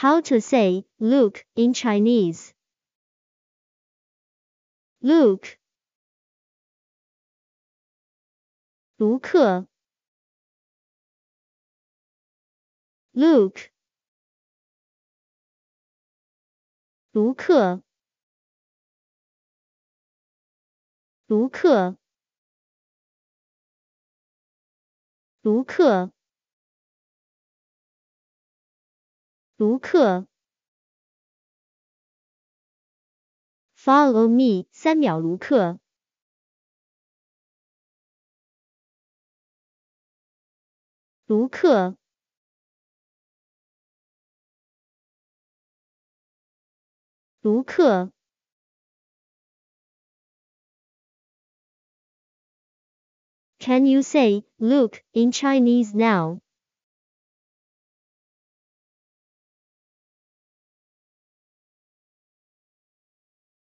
How to say look in Chinese. Look. 卢克 Luke 卢克卢克卢克卢克，Follow me，三秒，卢克，卢克，卢克，Can you say l o o k in Chinese now?